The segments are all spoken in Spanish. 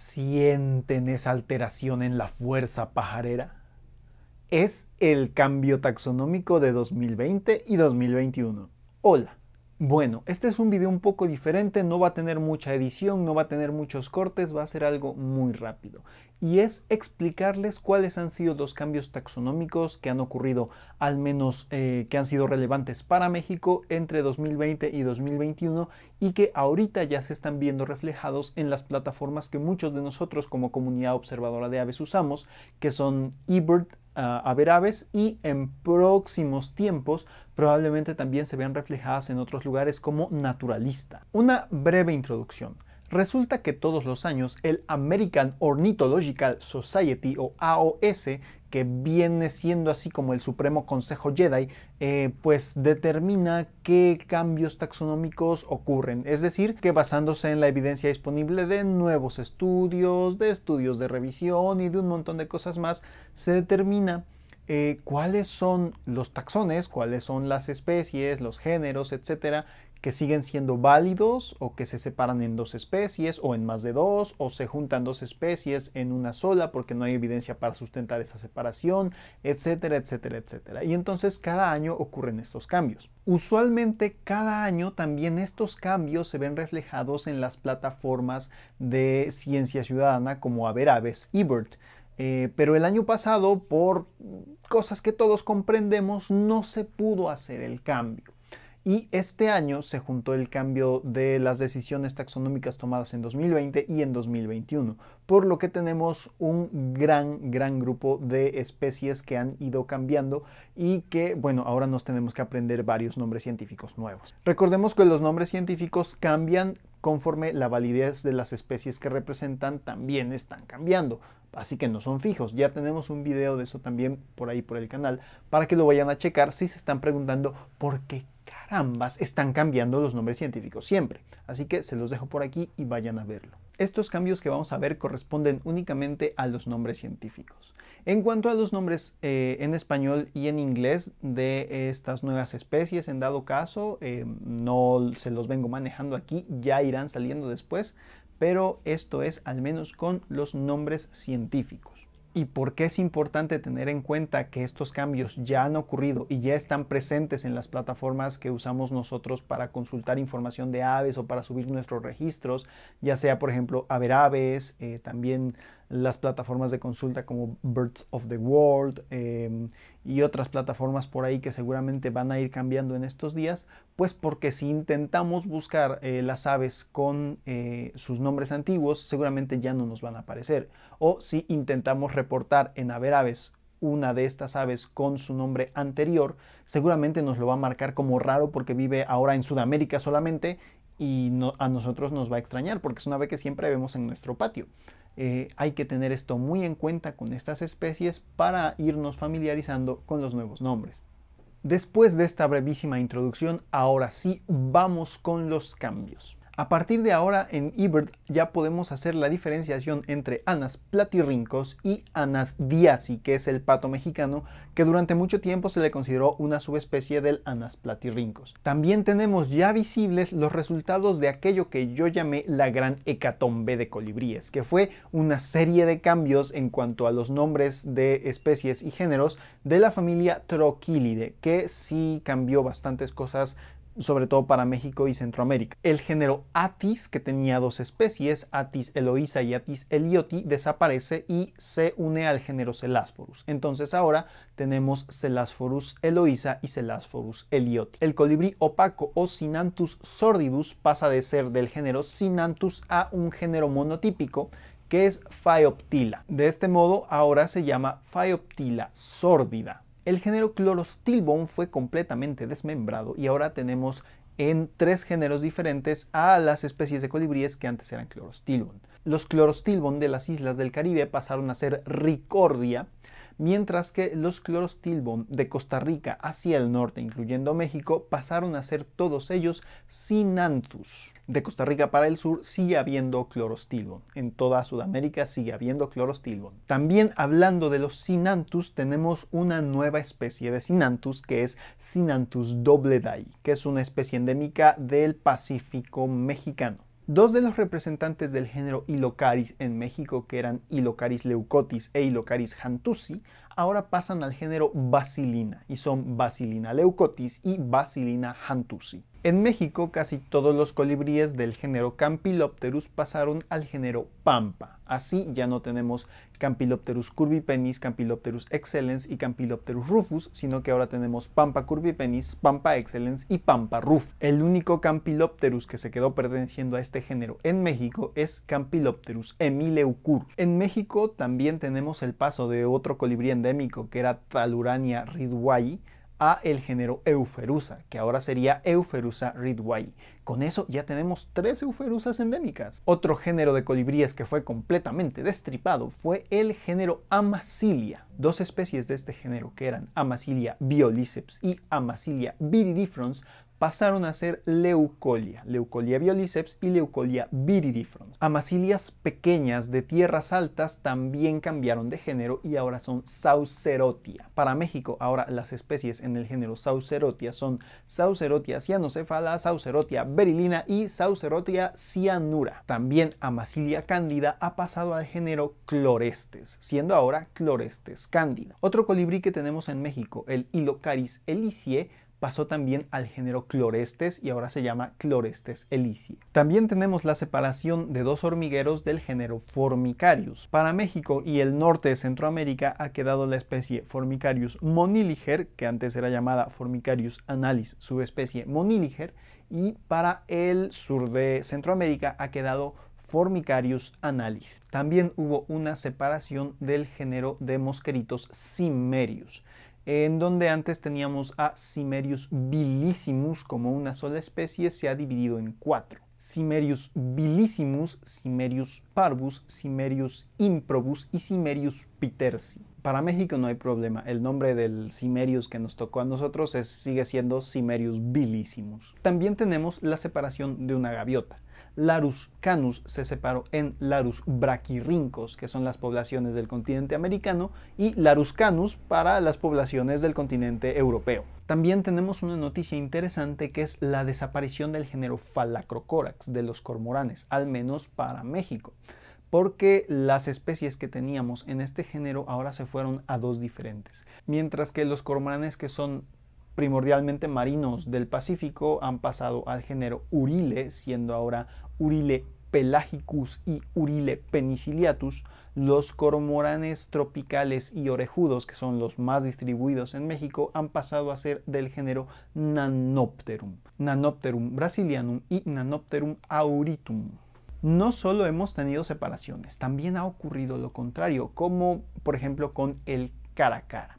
¿Sienten esa alteración en la fuerza pajarera? Es el cambio taxonómico de 2020 y 2021. Hola, bueno, este es un video un poco diferente, no va a tener mucha edición, no va a tener muchos cortes, va a ser algo muy rápido. Y es explicarles cuáles han sido los cambios taxonómicos que han ocurrido, al menos eh, que han sido relevantes para México entre 2020 y 2021 y que ahorita ya se están viendo reflejados en las plataformas que muchos de nosotros como comunidad observadora de aves usamos, que son eBird, a aves y en próximos tiempos probablemente también se vean reflejadas en otros lugares como naturalista. Una breve introducción. Resulta que todos los años el American Ornithological Society o AOS, que viene siendo así como el Supremo Consejo Jedi, eh, pues determina qué cambios taxonómicos ocurren. Es decir, que basándose en la evidencia disponible de nuevos estudios, de estudios de revisión y de un montón de cosas más, se determina eh, cuáles son los taxones, cuáles son las especies, los géneros, etcétera, que siguen siendo válidos o que se separan en dos especies o en más de dos o se juntan dos especies en una sola porque no hay evidencia para sustentar esa separación, etcétera, etcétera, etcétera. Y entonces cada año ocurren estos cambios. Usualmente cada año también estos cambios se ven reflejados en las plataformas de ciencia ciudadana como Averaves, y Eh, pero el año pasado, por cosas que todos comprendemos, no se pudo hacer el cambio. Y este año se juntó el cambio de las decisiones taxonómicas tomadas en 2020 y en 2021, por lo que tenemos un gran, gran grupo de especies que han ido cambiando y que, bueno, ahora nos tenemos que aprender varios nombres científicos nuevos. Recordemos que los nombres científicos cambian conforme la validez de las especies que representan también están cambiando. Así que no son fijos. Ya tenemos un video de eso también por ahí por el canal para que lo vayan a checar si se están preguntando por qué Ambas están cambiando los nombres científicos siempre. Así que se los dejo por aquí y vayan a verlo. Estos cambios que vamos a ver corresponden únicamente a los nombres científicos. En cuanto a los nombres eh, en español y en inglés de estas nuevas especies, en dado caso, eh, no se los vengo manejando aquí, ya irán saliendo después, pero esto es al menos con los nombres científicos y por qué es importante tener en cuenta que estos cambios ya han ocurrido y ya están presentes en las plataformas que usamos nosotros para consultar información de aves o para subir nuestros registros, ya sea por ejemplo haber aves, eh, también las plataformas de consulta como Birds of the World em, y otras plataformas por ahí que seguramente van a ir cambiando en estos días, pues porque si intentamos buscar eh, las aves con eh, sus nombres antiguos, seguramente ya no nos van a aparecer. O si intentamos reportar en Haber Aves una de estas aves con su nombre anterior, seguramente nos lo va a marcar como raro porque vive ahora en Sudamérica solamente y a nosotros nos va a extrañar porque es una ave que siempre vemos en nuestro patio. Eh, hay que tener esto muy en cuenta con estas especies para irnos familiarizando con los nuevos nombres. Después de esta brevísima introducción, ahora sí vamos con los cambios. A partir de ahora en Iberd ya podemos hacer la diferenciación entre anas platirrincos y anas diasi, que es el pato mexicano, que durante mucho tiempo se le consideró una subespecie del anas platirrincos. También tenemos ya visibles los resultados de aquello que yo llamé la gran hecatombe de colibríes, que fue una serie de cambios en cuanto a los nombres de especies y géneros de la familia troquilide, que sí cambió bastantes cosas sobre todo para México y Centroamérica. El género Atis, que tenía dos especies, Atis eloisa y Atis elioti, desaparece y se une al género Celasporus. Entonces ahora tenemos Celasporus eloisa y Celasporus elioti. El colibrí opaco o Sinanthus sordidus pasa de ser del género Sinanthus a un género monotípico que es Phaeoptila. De este modo ahora se llama Phaeoptila sordida el género clorostilbon fue completamente desmembrado y ahora tenemos en tres géneros diferentes a las especies de colibríes que antes eran clorostilbon. Los clorostilbon de las islas del Caribe pasaron a ser Ricordia, mientras que los clorostilbon de Costa Rica hacia el norte, incluyendo México, pasaron a ser todos ellos Sinanthus de Costa Rica para el sur sigue habiendo clorostilbon. En toda Sudamérica sigue habiendo clorostilbon. También hablando de los Sinanthus, tenemos una nueva especie de Sinanthus que es Sinanthus dobledai, que es una especie endémica del Pacífico mexicano. Dos de los representantes del género Hilocaris en México, que eran Hilocaris leucotis e Hilocaris hantusi, ahora pasan al género Basilina y son Basilina leucotis y Basilina hantusi. En México, casi todos los colibríes del género Campylopterus pasaron al género Pampa. Así ya no tenemos Campylopterus curvipenis, Campylopterus excellens y Campylopterus rufus, sino que ahora tenemos Pampa curvipenis, Pampa excellens y Pampa ruf. El único Campylopterus que se quedó perteneciendo a este género en México es Campylopterus emileucur. En México también tenemos el paso de otro colibrí endémico que era Talurania ridwayi, a el género Euferusa, que ahora sería Euferusa ridway. Con eso ya tenemos tres Euferusas endémicas. Otro género de colibríes que fue completamente destripado fue el género Amacilia. Dos especies de este género que eran Amacilia bioliceps y Amacilia viridifrons pasaron a ser leucolia, leucolia bioliceps y leucolia viridifrons. Amacilias pequeñas de tierras altas también cambiaron de género y ahora son Saucerotia. Para México, ahora las especies en el género Saucerotia son Saucerotia cianocefala, Saucerotia berilina y Saucerotia cianura. También Amacilia cándida ha pasado al género Clorestes, siendo ahora Clorestes cándida. Otro colibrí que tenemos en México, el Ilocaris elicie, pasó también al género Clorestes y ahora se llama Clorestes elicie. También tenemos la separación de dos hormigueros del género Formicarius. Para México y el norte de Centroamérica ha quedado la especie Formicarius moniliger, que antes era llamada Formicarius analis, subespecie moniliger, y para el sur de Centroamérica ha quedado Formicarius analis. También hubo una separación del género de mosqueritos Cimmerius en donde antes teníamos a Cimerius bilissimus como una sola especie, se ha dividido en cuatro. Cimerius bilissimus, Cimerius parvus, Cimerius improbus y Cimerius pitersi. Para México no hay problema, el nombre del Cimerius que nos tocó a nosotros sigue siendo Cimerius bilissimus. También tenemos la separación de una gaviota. Larus canus se separó en Larus braquirincos que son las poblaciones del continente americano, y Larus canus para las poblaciones del continente europeo. También tenemos una noticia interesante que es la desaparición del género falacrocórax de los cormoranes, al menos para México porque las especies que teníamos en este género ahora se fueron a dos diferentes. Mientras que los cormoranes que son primordialmente marinos del Pacífico, han pasado al género Urile, siendo ahora Urile pelagicus y Urile peniciliatus, los cormoranes tropicales y orejudos, que son los más distribuidos en México, han pasado a ser del género Nanopterum, Nanopterum brasilianum y Nanopterum auritum. No solo hemos tenido separaciones, también ha ocurrido lo contrario, como por ejemplo con el Caracara.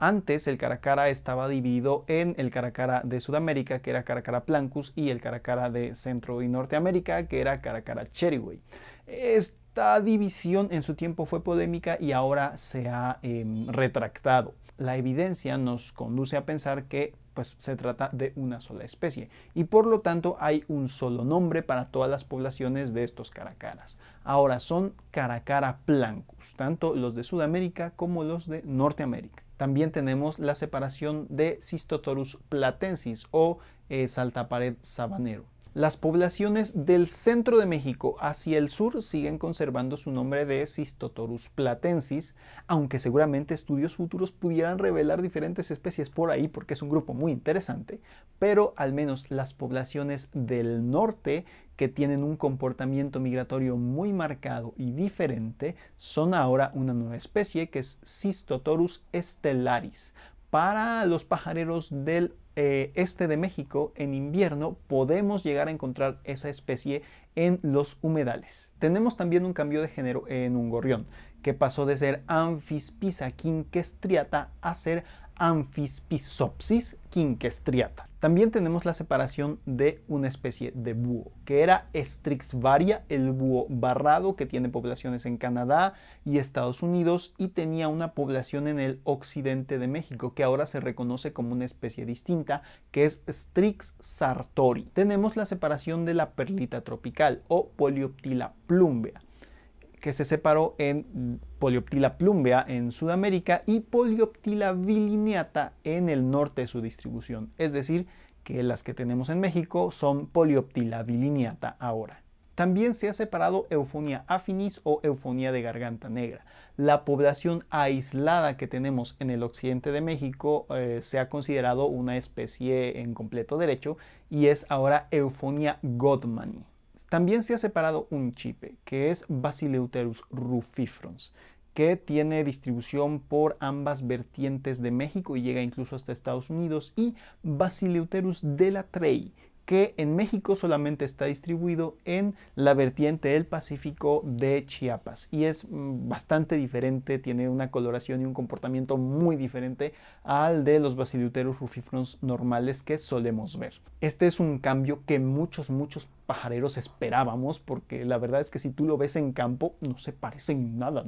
Antes el caracara estaba dividido en el caracara de Sudamérica, que era caracara plancus, y el caracara de Centro y Norteamérica, que era caracara cherryway. Esta división en su tiempo fue polémica y ahora se ha em, retractado. La evidencia nos conduce a pensar que pues se trata de una sola especie y por lo tanto hay un solo nombre para todas las poblaciones de estos caracaras. Ahora son caracara plancus, tanto los de Sudamérica como los de Norteamérica. También tenemos la separación de Cistotorus platensis o eh, saltapared sabanero. Las poblaciones del centro de México hacia el sur siguen conservando su nombre de Cistotorus platensis, aunque seguramente estudios futuros pudieran revelar diferentes especies por ahí porque es un grupo muy interesante, pero al menos las poblaciones del norte que tienen un comportamiento migratorio muy marcado y diferente, son ahora una nueva especie que es Cistotorus estelaris para los pajareros del eh, este de México en invierno podemos llegar a encontrar esa especie en los humedales. Tenemos también un cambio de género en un gorrión, que pasó de ser Amphispisa quinquestriata a ser Amphispisopsis quinquestriata. También tenemos la separación de una especie de búho, que era Strix varia, el búho barrado que tiene poblaciones en Canadá y Estados Unidos y tenía una población en el occidente de México, que ahora se reconoce como una especie distinta, que es Strix sartori. Tenemos la separación de la perlita tropical o Polioptila plumbea, que se separó en Polioptila plumbea en Sudamérica y Polioptila bilineata en el norte de su distribución. Es decir, que las que tenemos en México son Polioptila bilineata ahora. También se ha separado eufonia affinis o eufonia de garganta negra. La población aislada que tenemos en el occidente de México eh, se ha considerado una especie en completo derecho y es ahora eufonia godmani. También se ha separado un chipe, que es Basileuterus rufifrons, que tiene distribución por ambas vertientes de México y llega incluso hasta Estados Unidos, y Basileuterus de que en México solamente está distribuido en la vertiente del Pacífico de Chiapas y es mm, bastante diferente, tiene una coloración y un comportamiento muy diferente al de los basiluteros rufifrons normales que solemos ver. Este es un cambio que muchos, muchos pajareros esperábamos porque la verdad es que si tú lo ves en campo no se parecen nada,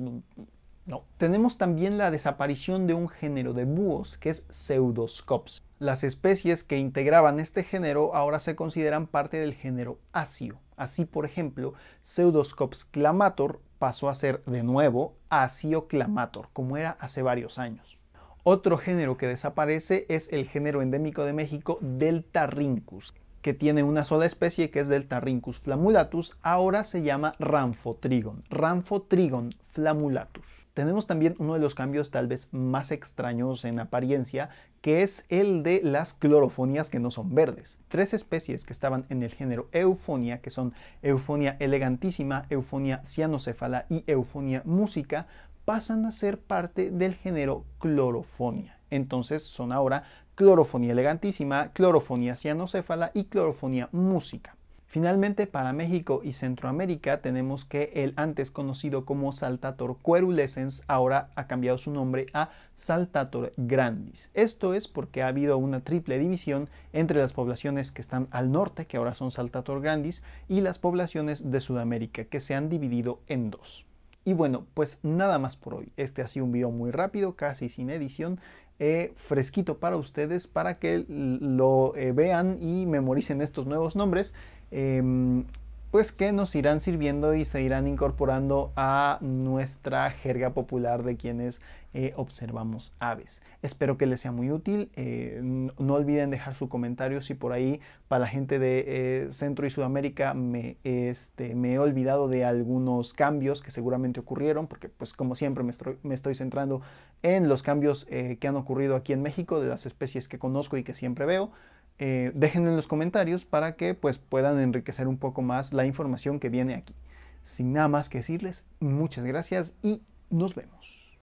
tenemos también la desaparición de un género de búhos que es Pseudoscops. Las especies que integraban este género ahora se consideran parte del género Asio. Así, por ejemplo, Pseudoscops clamator pasó a ser de nuevo Asio clamator, como era hace varios años. Otro género que desaparece es el género endémico de México Delta rincus, que tiene una sola especie que es Deltarhynchus flamulatus, ahora se llama Ramfotrigon, Ramfotrigon flamulatus. Tenemos también uno de los cambios tal vez más extraños en apariencia, que es el de las clorofonias que no son verdes. Tres especies que estaban en el género Eufonia, que son Eufonia elegantísima, Eufonia cianocéfala y Eufonia música, pasan a ser parte del género Clorofonia. Entonces son ahora clorofonía elegantísima, clorofonía cianocéfala y clorofonía música. Finalmente, para México y Centroamérica tenemos que el antes conocido como Saltator querulescens ahora ha cambiado su nombre a Saltator grandis. Esto es porque ha habido una triple división entre las poblaciones que están al norte, que ahora son Saltator grandis, y las poblaciones de Sudamérica, que se han dividido en dos. Y bueno, pues nada más por hoy. Este ha sido un video muy rápido, casi sin edición. Eh, fresquito para ustedes para que lo eh, vean y memoricen estos nuevos nombres. Em, pues que nos irán sirviendo y se irán incorporando a nuestra jerga popular de quienes eh, observamos aves. Espero que les sea muy útil. Eh, no olviden dejar su comentario si por ahí para la gente de eh, Centro y Sudamérica me, este, me he olvidado de algunos cambios que seguramente ocurrieron, porque pues como siempre estoy, me estoy centrando en los cambios que han ocurrido aquí en México, de las especies que conozco y que siempre veo eh, déjenlo en los comentarios para que pues, puedan enriquecer un poco más la información que viene aquí. Sin nada más que decirles, muchas gracias y nos vemos.